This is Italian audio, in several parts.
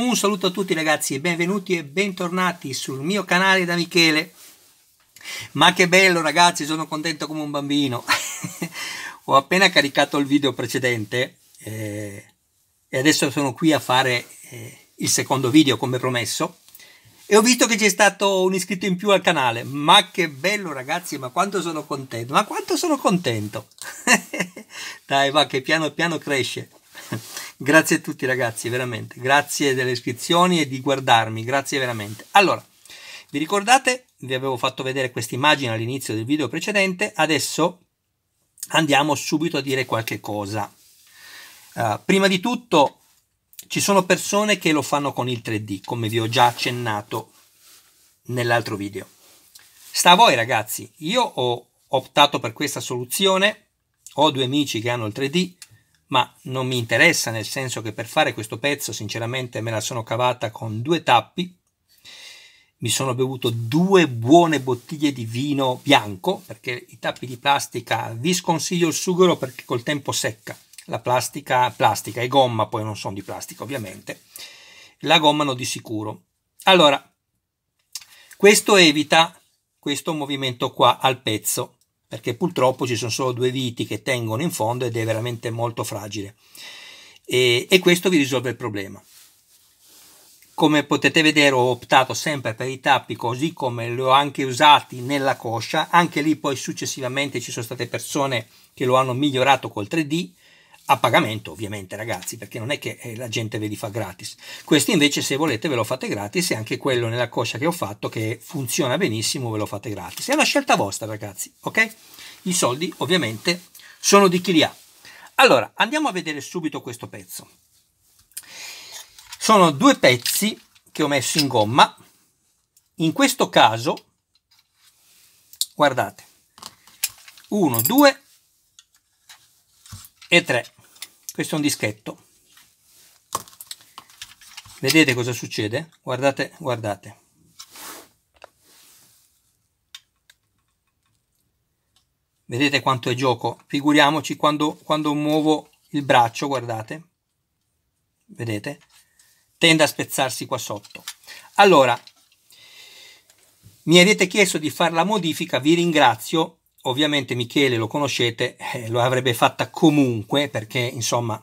Un saluto a tutti ragazzi e benvenuti e bentornati sul mio canale da Michele. Ma che bello ragazzi, sono contento come un bambino. Ho appena caricato il video precedente eh, e adesso sono qui a fare eh, il secondo video come promesso. E ho visto che c'è stato un iscritto in più al canale. Ma che bello ragazzi, ma quanto sono contento, ma quanto sono contento. Dai va che piano piano cresce. Grazie a tutti ragazzi, veramente. Grazie delle iscrizioni e di guardarmi, grazie veramente. Allora, vi ricordate? Vi avevo fatto vedere questa immagine all'inizio del video precedente, adesso andiamo subito a dire qualche cosa. Uh, prima di tutto, ci sono persone che lo fanno con il 3D, come vi ho già accennato nell'altro video. Sta a voi ragazzi, io ho optato per questa soluzione, ho due amici che hanno il 3D, ma non mi interessa nel senso che per fare questo pezzo sinceramente me la sono cavata con due tappi, mi sono bevuto due buone bottiglie di vino bianco perché i tappi di plastica vi sconsiglio il sughero perché col tempo secca la plastica plastica e gomma poi non sono di plastica ovviamente la gomma no di sicuro allora questo evita questo movimento qua al pezzo perché purtroppo ci sono solo due viti che tengono in fondo ed è veramente molto fragile. E, e questo vi risolve il problema. Come potete vedere ho optato sempre per i tappi così come li ho anche usati nella coscia, anche lì poi successivamente ci sono state persone che lo hanno migliorato col 3D, a pagamento ovviamente ragazzi perché non è che eh, la gente ve li fa gratis questi invece se volete ve lo fate gratis e anche quello nella coscia che ho fatto che funziona benissimo ve lo fate gratis è una scelta vostra ragazzi ok i soldi ovviamente sono di chi li ha allora andiamo a vedere subito questo pezzo sono due pezzi che ho messo in gomma in questo caso guardate 1 2 e 3 questo è un dischetto vedete cosa succede guardate guardate vedete quanto è gioco figuriamoci quando, quando muovo il braccio guardate vedete tende a spezzarsi qua sotto allora mi avete chiesto di fare la modifica vi ringrazio ovviamente Michele lo conoscete, eh, lo avrebbe fatta comunque perché insomma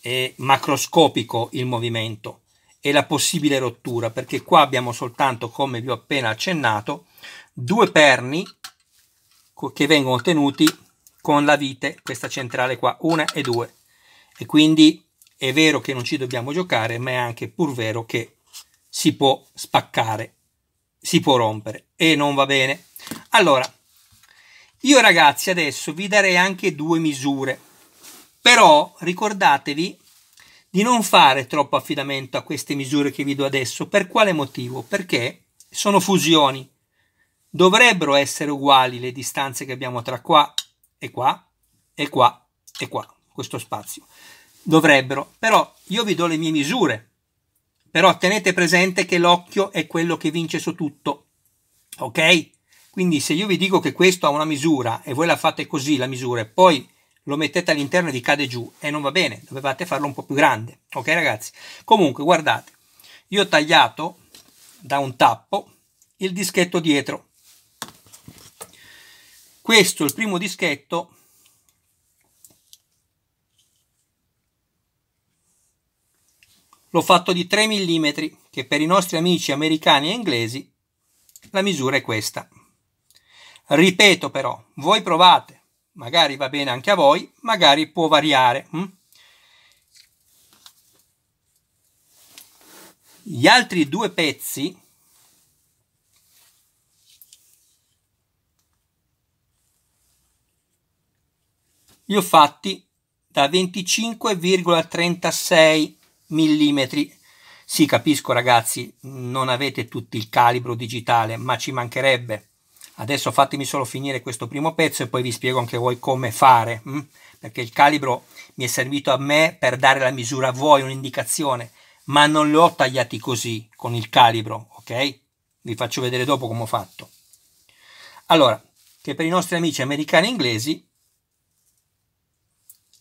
è macroscopico il movimento e la possibile rottura perché qua abbiamo soltanto come vi ho appena accennato due perni che vengono tenuti con la vite questa centrale qua una e due e quindi è vero che non ci dobbiamo giocare ma è anche pur vero che si può spaccare si può rompere e non va bene allora io ragazzi adesso vi darei anche due misure, però ricordatevi di non fare troppo affidamento a queste misure che vi do adesso. Per quale motivo? Perché sono fusioni. Dovrebbero essere uguali le distanze che abbiamo tra qua e qua e qua e qua, questo spazio. Dovrebbero, però io vi do le mie misure. Però tenete presente che l'occhio è quello che vince su tutto. Ok? Quindi se io vi dico che questo ha una misura e voi la fate così la misura e poi lo mettete all'interno e vi cade giù e non va bene, dovevate farlo un po' più grande. Ok ragazzi? Comunque guardate, io ho tagliato da un tappo il dischetto dietro. Questo il primo dischetto l'ho fatto di 3 mm che per i nostri amici americani e inglesi la misura è questa. Ripeto però, voi provate, magari va bene anche a voi, magari può variare. Hm? Gli altri due pezzi li ho fatti da 25,36 mm. Sì, capisco ragazzi, non avete tutti il calibro digitale, ma ci mancherebbe. Adesso fatemi solo finire questo primo pezzo e poi vi spiego anche voi come fare, mm? perché il calibro mi è servito a me per dare la misura a voi, un'indicazione, ma non ho tagliati così con il calibro, ok? Vi faccio vedere dopo come ho fatto. Allora, che per i nostri amici americani e inglesi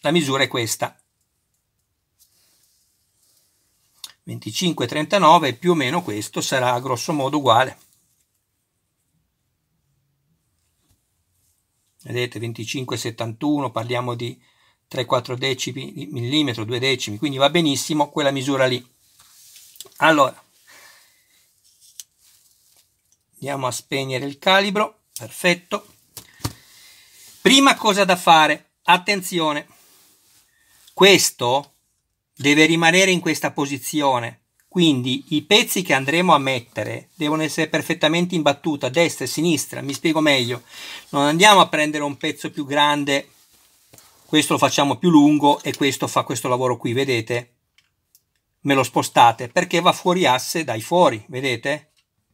la misura è questa. 25-39 più o meno questo sarà grosso modo uguale. vedete 25,71, parliamo di 3-4 decimi di millimetro, 2 decimi, quindi va benissimo quella misura lì. Allora, andiamo a spegnere il calibro, perfetto. Prima cosa da fare, attenzione, questo deve rimanere in questa posizione, quindi i pezzi che andremo a mettere devono essere perfettamente in battuta, destra e sinistra, mi spiego meglio. Non andiamo a prendere un pezzo più grande, questo lo facciamo più lungo e questo fa questo lavoro qui, vedete? Me lo spostate perché va fuori asse dai fuori, vedete?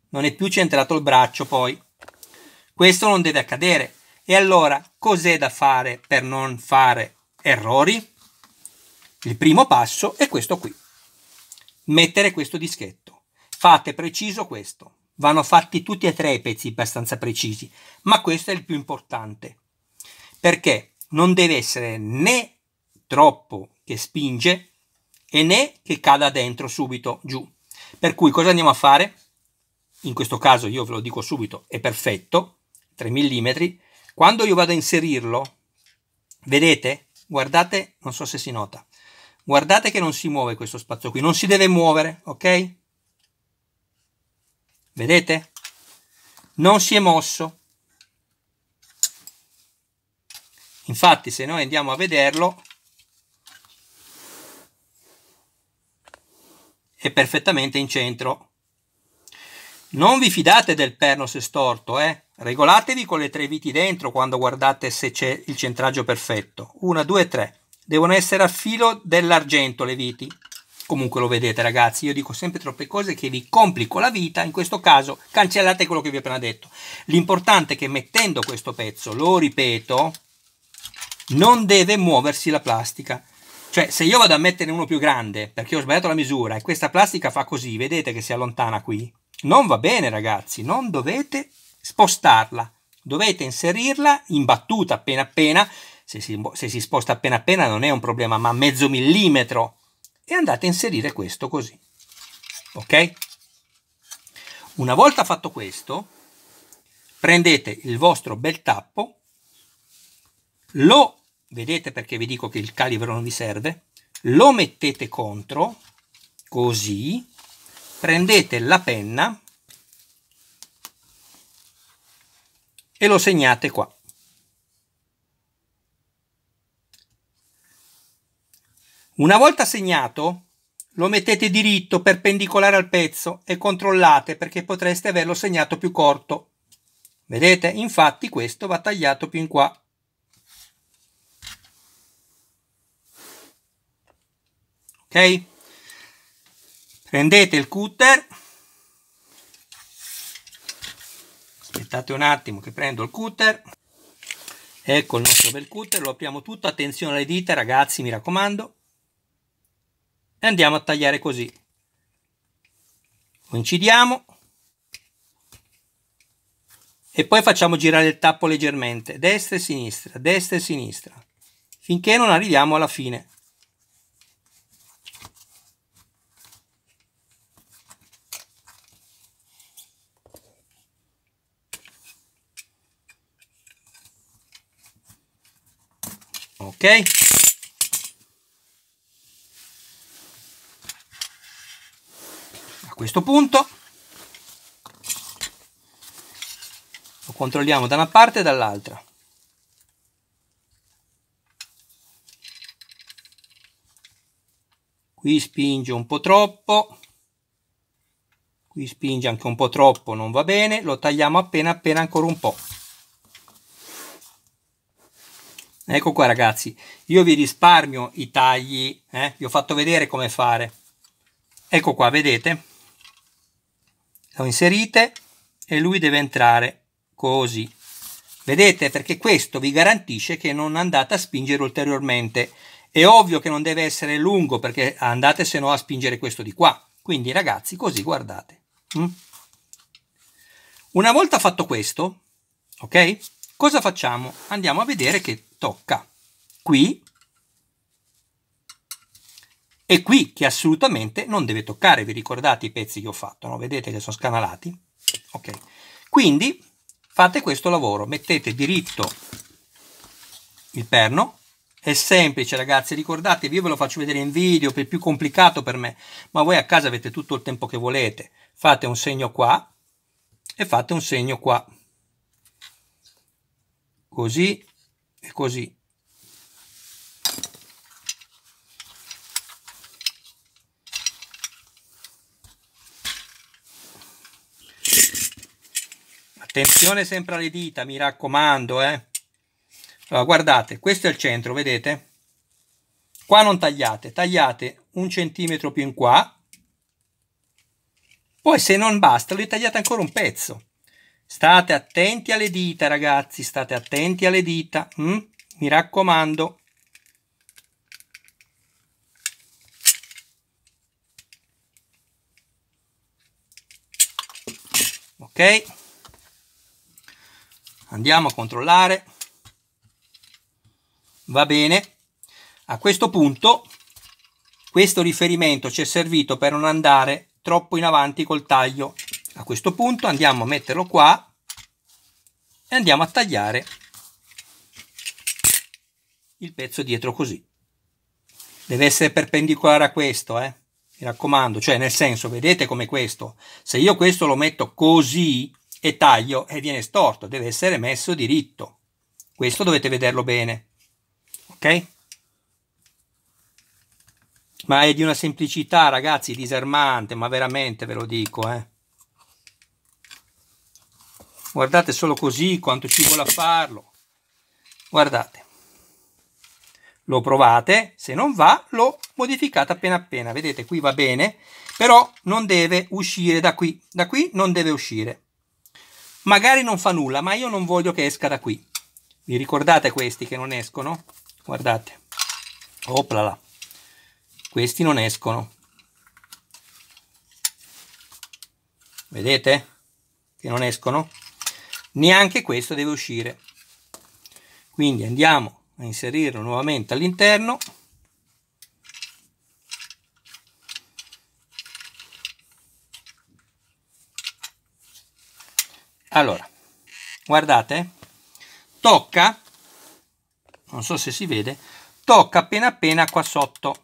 Non è più centrato il braccio poi. Questo non deve accadere. E allora cos'è da fare per non fare errori? Il primo passo è questo qui mettere questo dischetto. Fate preciso questo. Vanno fatti tutti e tre i pezzi abbastanza precisi, ma questo è il più importante. Perché non deve essere né troppo che spinge e né che cada dentro subito giù. Per cui cosa andiamo a fare? In questo caso io ve lo dico subito, è perfetto, 3 mm. Quando io vado a inserirlo, vedete? Guardate, non so se si nota Guardate che non si muove questo spazio qui, non si deve muovere, ok? Vedete? Non si è mosso. Infatti se noi andiamo a vederlo è perfettamente in centro. Non vi fidate del perno se storto, eh? regolatevi con le tre viti dentro quando guardate se c'è il centraggio perfetto. 1, 2, 3 devono essere a filo dell'argento le viti. Comunque lo vedete ragazzi, io dico sempre troppe cose che vi complico la vita, in questo caso cancellate quello che vi ho appena detto. L'importante è che mettendo questo pezzo, lo ripeto, non deve muoversi la plastica. Cioè, se io vado a mettere uno più grande, perché ho sbagliato la misura, e questa plastica fa così, vedete che si allontana qui, non va bene ragazzi, non dovete spostarla. Dovete inserirla in battuta appena appena se si, se si sposta appena appena non è un problema, ma mezzo millimetro. E andate a inserire questo così. Ok? Una volta fatto questo, prendete il vostro bel tappo, lo, vedete perché vi dico che il calibro non vi serve, lo mettete contro, così, prendete la penna e lo segnate qua. Una volta segnato, lo mettete diritto perpendicolare al pezzo e controllate perché potreste averlo segnato più corto. Vedete? Infatti questo va tagliato più in qua. Ok? Prendete il cutter. Aspettate un attimo che prendo il cutter. Ecco il nostro bel cutter, lo apriamo tutto, attenzione alle dita ragazzi, mi raccomando e andiamo a tagliare così coincidiamo e poi facciamo girare il tappo leggermente destra e sinistra destra e sinistra finché non arriviamo alla fine ok questo punto lo controlliamo da una parte e dall'altra qui spinge un po' troppo qui spinge anche un po' troppo non va bene lo tagliamo appena appena ancora un po' ecco qua ragazzi io vi risparmio i tagli eh? vi ho fatto vedere come fare ecco qua vedete lo inserite e lui deve entrare così. Vedete? Perché questo vi garantisce che non andate a spingere ulteriormente. È ovvio che non deve essere lungo perché andate se no a spingere questo di qua. Quindi ragazzi, così guardate. Mm? Una volta fatto questo, ok? Cosa facciamo? Andiamo a vedere che tocca qui è qui che assolutamente non deve toccare, vi ricordate i pezzi che ho fatto, no? vedete che sono scanalati? Ok, quindi fate questo lavoro, mettete diritto il perno, è semplice ragazzi, ricordatevi, io ve lo faccio vedere in video, è più complicato per me, ma voi a casa avete tutto il tempo che volete, fate un segno qua e fate un segno qua, così e così, Attenzione sempre alle dita, mi raccomando, eh. Allora, guardate, questo è il centro, vedete? Qua non tagliate, tagliate un centimetro più in qua. Poi se non basta, li tagliate ancora un pezzo. State attenti alle dita, ragazzi, state attenti alle dita. Mm? Mi raccomando. Ok? Andiamo a controllare. Va bene. A questo punto questo riferimento ci è servito per non andare troppo in avanti col taglio. A questo punto andiamo a metterlo qua e andiamo a tagliare il pezzo dietro così. Deve essere perpendicolare a questo, eh? mi raccomando, cioè nel senso, vedete come questo. Se io questo lo metto così, e taglio e viene storto, deve essere messo diritto. Questo dovete vederlo bene. Ok? Ma è di una semplicità, ragazzi, disarmante, ma veramente ve lo dico, eh. Guardate solo così quanto ci vuole a farlo. Guardate. Lo provate, se non va lo modificate appena appena. Vedete, qui va bene, però non deve uscire da qui. Da qui non deve uscire. Magari non fa nulla, ma io non voglio che esca da qui. Vi ricordate questi che non escono? Guardate. Oplala. Questi non escono. Vedete? Che non escono? Neanche questo deve uscire. Quindi andiamo a inserirlo nuovamente all'interno. Allora, guardate, tocca, non so se si vede, tocca appena appena qua sotto,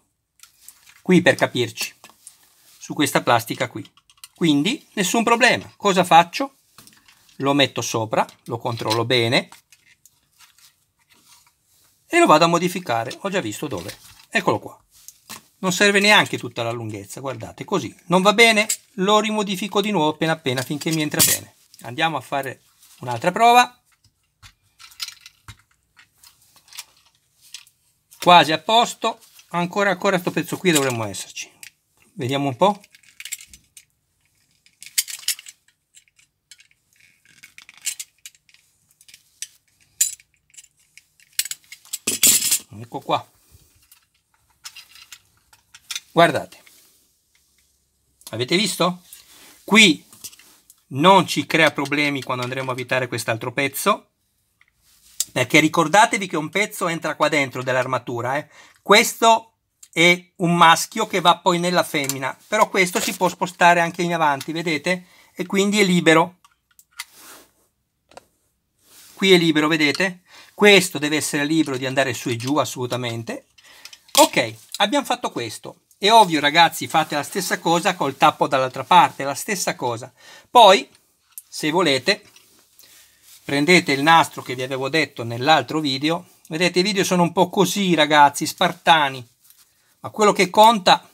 qui per capirci, su questa plastica qui. Quindi nessun problema. Cosa faccio? Lo metto sopra, lo controllo bene e lo vado a modificare. Ho già visto dove. Eccolo qua. Non serve neanche tutta la lunghezza, guardate, così. Non va bene? Lo rimodifico di nuovo appena appena finché mi entra bene. Andiamo a fare un'altra prova. Quasi a posto. Ancora, ancora questo pezzo qui dovremmo esserci. Vediamo un po'. Ecco qua. Guardate. Avete visto? Qui non ci crea problemi quando andremo a evitare quest'altro pezzo, perché ricordatevi che un pezzo entra qua dentro dell'armatura, eh? questo è un maschio che va poi nella femmina, però questo si può spostare anche in avanti, vedete? E quindi è libero. Qui è libero, vedete? Questo deve essere libero di andare su e giù assolutamente. Ok, abbiamo fatto questo. È ovvio ragazzi, fate la stessa cosa col tappo dall'altra parte, la stessa cosa. Poi, se volete, prendete il nastro che vi avevo detto nell'altro video. Vedete, i video sono un po' così ragazzi, spartani. Ma quello che conta,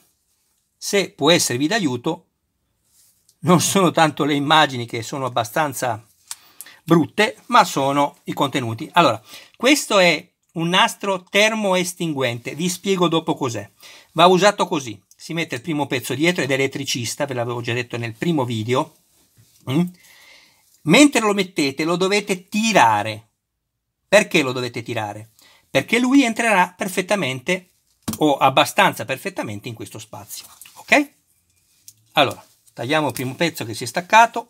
se può esservi d'aiuto, non sono tanto le immagini che sono abbastanza brutte, ma sono i contenuti. Allora, questo è un nastro termoestinguente, vi spiego dopo cos'è. Va usato così, si mette il primo pezzo dietro ed è elettricista, ve l'avevo già detto nel primo video. Mm? Mentre lo mettete lo dovete tirare. Perché lo dovete tirare? Perché lui entrerà perfettamente o abbastanza perfettamente in questo spazio, ok? Allora, tagliamo il primo pezzo che si è staccato.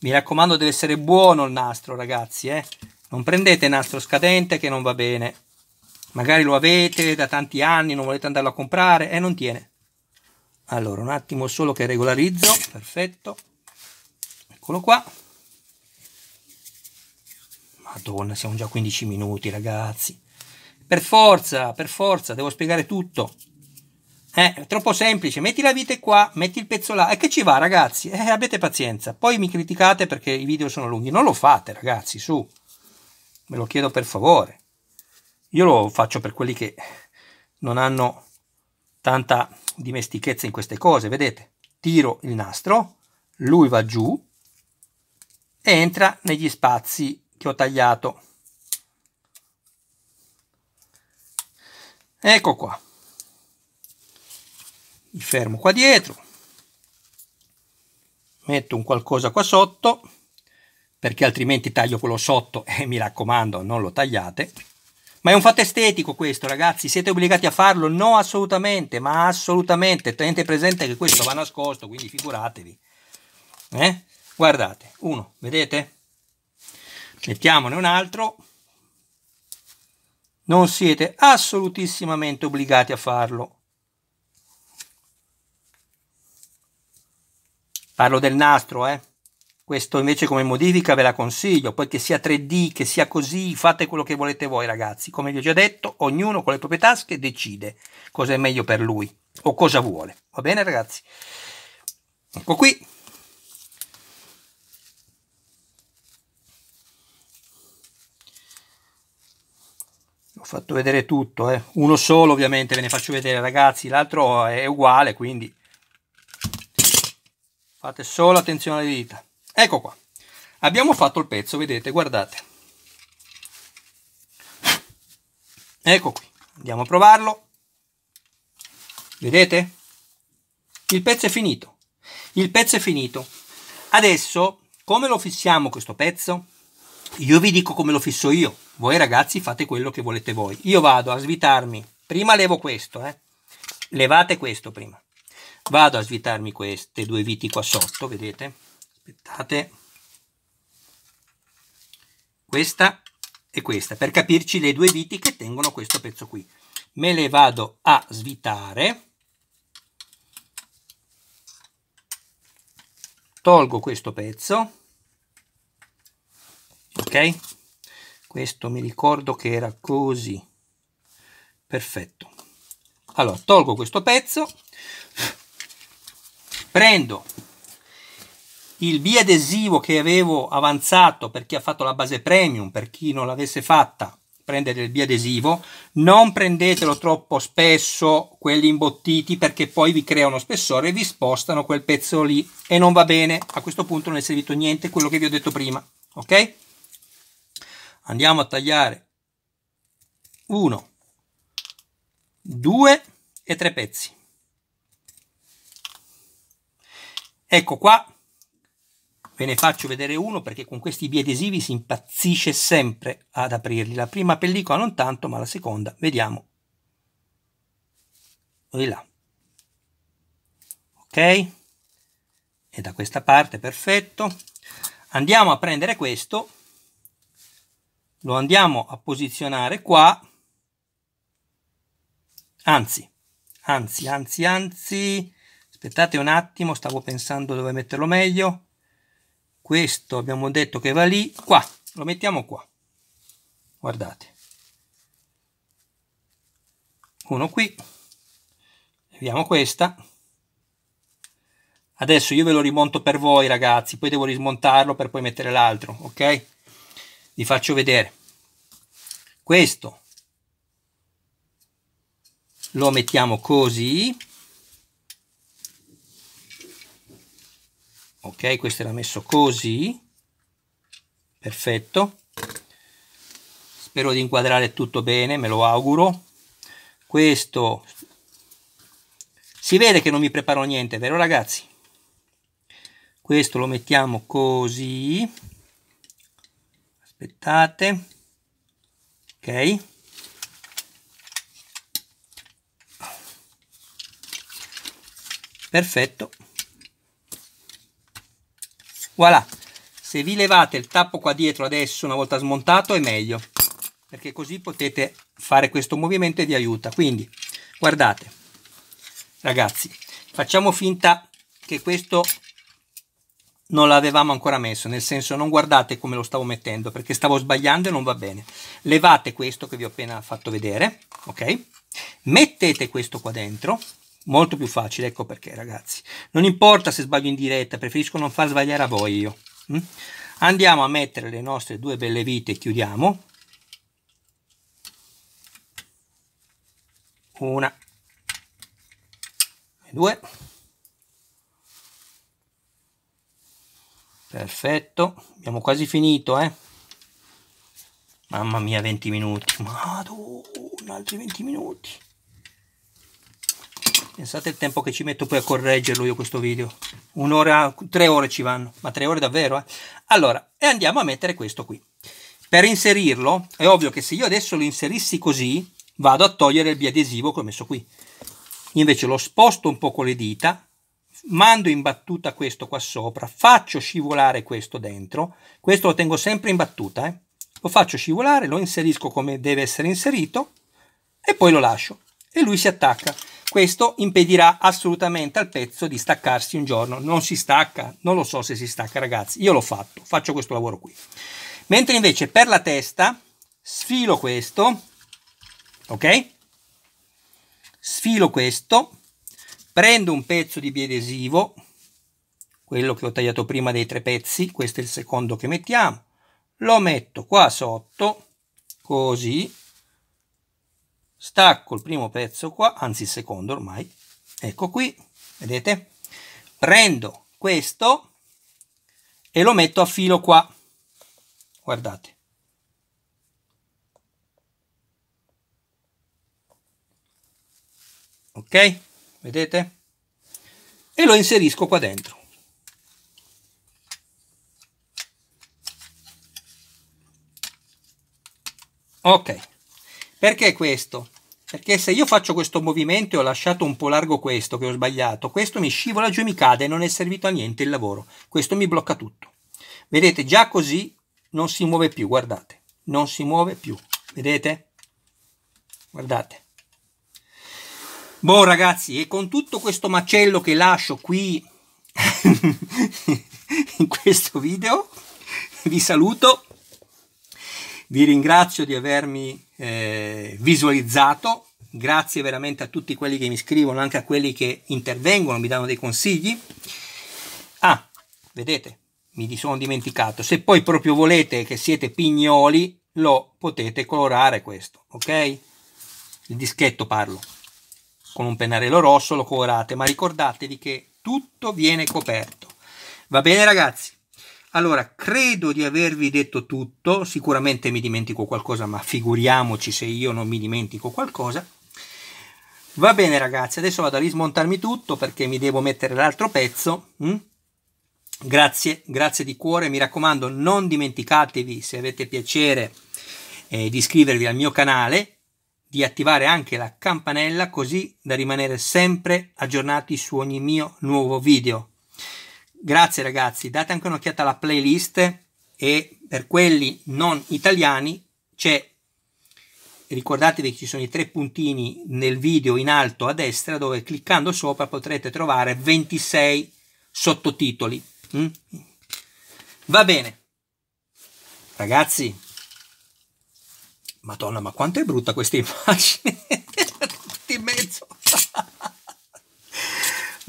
Mi raccomando deve essere buono il nastro ragazzi, eh? Non prendete nastro scadente che non va bene. Magari lo avete da tanti anni, non volete andarlo a comprare e non tiene. Allora, un attimo solo che regolarizzo. Perfetto. Eccolo qua. Madonna, siamo già 15 minuti, ragazzi. Per forza, per forza, devo spiegare tutto. Eh, è troppo semplice. Metti la vite qua, metti il pezzo là. E che ci va, ragazzi? Eh, abbiate pazienza. Poi mi criticate perché i video sono lunghi. Non lo fate, ragazzi, su. Me lo chiedo per favore. Io lo faccio per quelli che non hanno tanta dimestichezza in queste cose, vedete? Tiro il nastro, lui va giù e entra negli spazi che ho tagliato. Ecco qua. Mi fermo qua dietro. Metto un qualcosa qua sotto perché altrimenti taglio quello sotto e eh, mi raccomando non lo tagliate. Ma è un fatto estetico questo ragazzi, siete obbligati a farlo? No assolutamente, ma assolutamente, tenete presente che questo va nascosto, quindi figuratevi. Eh? Guardate, uno, vedete? Mettiamone un altro. Non siete assolutissimamente obbligati a farlo. Parlo del nastro, eh? Questo invece come modifica ve la consiglio, poi che sia 3D, che sia così, fate quello che volete voi ragazzi. Come vi ho già detto, ognuno con le proprie tasche decide cosa è meglio per lui o cosa vuole. Va bene ragazzi? Ecco qui. Ho fatto vedere tutto, eh. uno solo ovviamente ve ne faccio vedere ragazzi, l'altro è uguale quindi fate solo attenzione alle dita. Ecco qua. Abbiamo fatto il pezzo, vedete, guardate. Ecco qui. Andiamo a provarlo. Vedete? Il pezzo è finito. Il pezzo è finito. Adesso, come lo fissiamo questo pezzo? Io vi dico come lo fisso io. Voi ragazzi fate quello che volete voi. Io vado a svitarmi. Prima levo questo, eh. Levate questo prima. Vado a svitarmi queste due viti qua sotto, vedete? aspettate questa e questa per capirci le due viti che tengono questo pezzo qui me le vado a svitare tolgo questo pezzo ok questo mi ricordo che era così perfetto allora tolgo questo pezzo prendo il biadesivo che avevo avanzato per chi ha fatto la base premium, per chi non l'avesse fatta, prendere il biadesivo, non prendetelo troppo spesso quelli imbottiti perché poi vi creano spessore e vi spostano quel pezzo lì e non va bene, a questo punto non è servito niente quello che vi ho detto prima, ok? Andiamo a tagliare uno, due e tre pezzi. Ecco qua Ve ne faccio vedere uno perché con questi biadesivi si impazzisce sempre ad aprirli. La prima pellicola non tanto, ma la seconda, vediamo. e là. Ok? E da questa parte, perfetto. Andiamo a prendere questo, lo andiamo a posizionare qua, anzi, anzi, anzi, anzi, aspettate un attimo, stavo pensando dove metterlo meglio questo abbiamo detto che va lì qua lo mettiamo qua guardate uno qui vediamo questa adesso io ve lo rimonto per voi ragazzi poi devo rismontarlo per poi mettere l'altro ok vi faccio vedere questo lo mettiamo così ok questo era messo così perfetto spero di inquadrare tutto bene me lo auguro questo si vede che non mi preparo niente vero ragazzi questo lo mettiamo così aspettate ok perfetto voilà se vi levate il tappo qua dietro adesso una volta smontato è meglio perché così potete fare questo movimento e vi aiuta quindi guardate ragazzi facciamo finta che questo non l'avevamo ancora messo, nel senso non guardate come lo stavo mettendo perché stavo sbagliando e non va bene. Levate questo che vi ho appena fatto vedere, ok? Mettete questo qua dentro, molto più facile, ecco perché ragazzi. Non importa se sbaglio in diretta, preferisco non far sbagliare a voi io. Mm? Andiamo a mettere le nostre due belle vite, chiudiamo. Una e due. Perfetto, abbiamo quasi finito, eh. Mamma mia, 20 minuti. Madonna, altri 20 minuti. Pensate il tempo che ci metto poi a correggerlo io questo video. Un'ora, tre ore ci vanno, ma tre ore davvero, eh? Allora, e andiamo a mettere questo qui. Per inserirlo, è ovvio che se io adesso lo inserissi così, vado a togliere il biadesivo che ho messo qui. Invece lo sposto un po' con le dita, mando in battuta questo qua sopra, faccio scivolare questo dentro, questo lo tengo sempre in battuta, eh? lo faccio scivolare, lo inserisco come deve essere inserito e poi lo lascio e lui si attacca. Questo impedirà assolutamente al pezzo di staccarsi un giorno. Non si stacca, non lo so se si stacca ragazzi, io l'ho fatto, faccio questo lavoro qui. Mentre invece per la testa sfilo questo, ok? Sfilo questo, prendo un pezzo di biadesivo, quello che ho tagliato prima dei tre pezzi, questo è il secondo che mettiamo, lo metto qua sotto, così, stacco il primo pezzo qua, anzi il secondo ormai, ecco qui, vedete? Prendo questo e lo metto a filo qua, guardate. Ok? Vedete? E lo inserisco qua dentro. Ok. Perché questo? Perché se io faccio questo movimento e ho lasciato un po' largo questo, che ho sbagliato, questo mi scivola giù e mi cade e non è servito a niente il lavoro. Questo mi blocca tutto. Vedete, già così non si muove più, guardate. Non si muove più, vedete? Guardate. Boh ragazzi, e con tutto questo macello che lascio qui in questo video, vi saluto. Vi ringrazio di avermi eh, visualizzato. Grazie veramente a tutti quelli che mi scrivono, anche a quelli che intervengono, mi danno dei consigli. Ah, vedete, mi sono dimenticato. Se poi proprio volete che siete pignoli, lo potete colorare questo, ok? Il dischetto parlo. Con un pennarello rosso lo colorate, ma ricordatevi che tutto viene coperto. Va bene ragazzi? Allora, credo di avervi detto tutto, sicuramente mi dimentico qualcosa, ma figuriamoci se io non mi dimentico qualcosa. Va bene ragazzi, adesso vado a rismontarmi tutto perché mi devo mettere l'altro pezzo. Mm? Grazie, grazie di cuore, mi raccomando non dimenticatevi se avete piacere eh, di iscrivervi al mio canale, di attivare anche la campanella così da rimanere sempre aggiornati su ogni mio nuovo video. Grazie ragazzi, date anche un'occhiata alla playlist e per quelli non italiani c'è ricordatevi che ci sono i tre puntini nel video in alto a destra dove cliccando sopra potrete trovare 26 sottotitoli. Mm? Va bene. Ragazzi, Madonna, ma quanto è brutta questa immagine!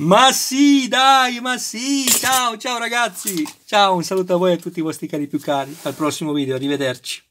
Ma sì, dai, ma sì, ciao, ciao ragazzi, ciao, un saluto a voi e a tutti i vostri cari più cari, al prossimo video, arrivederci.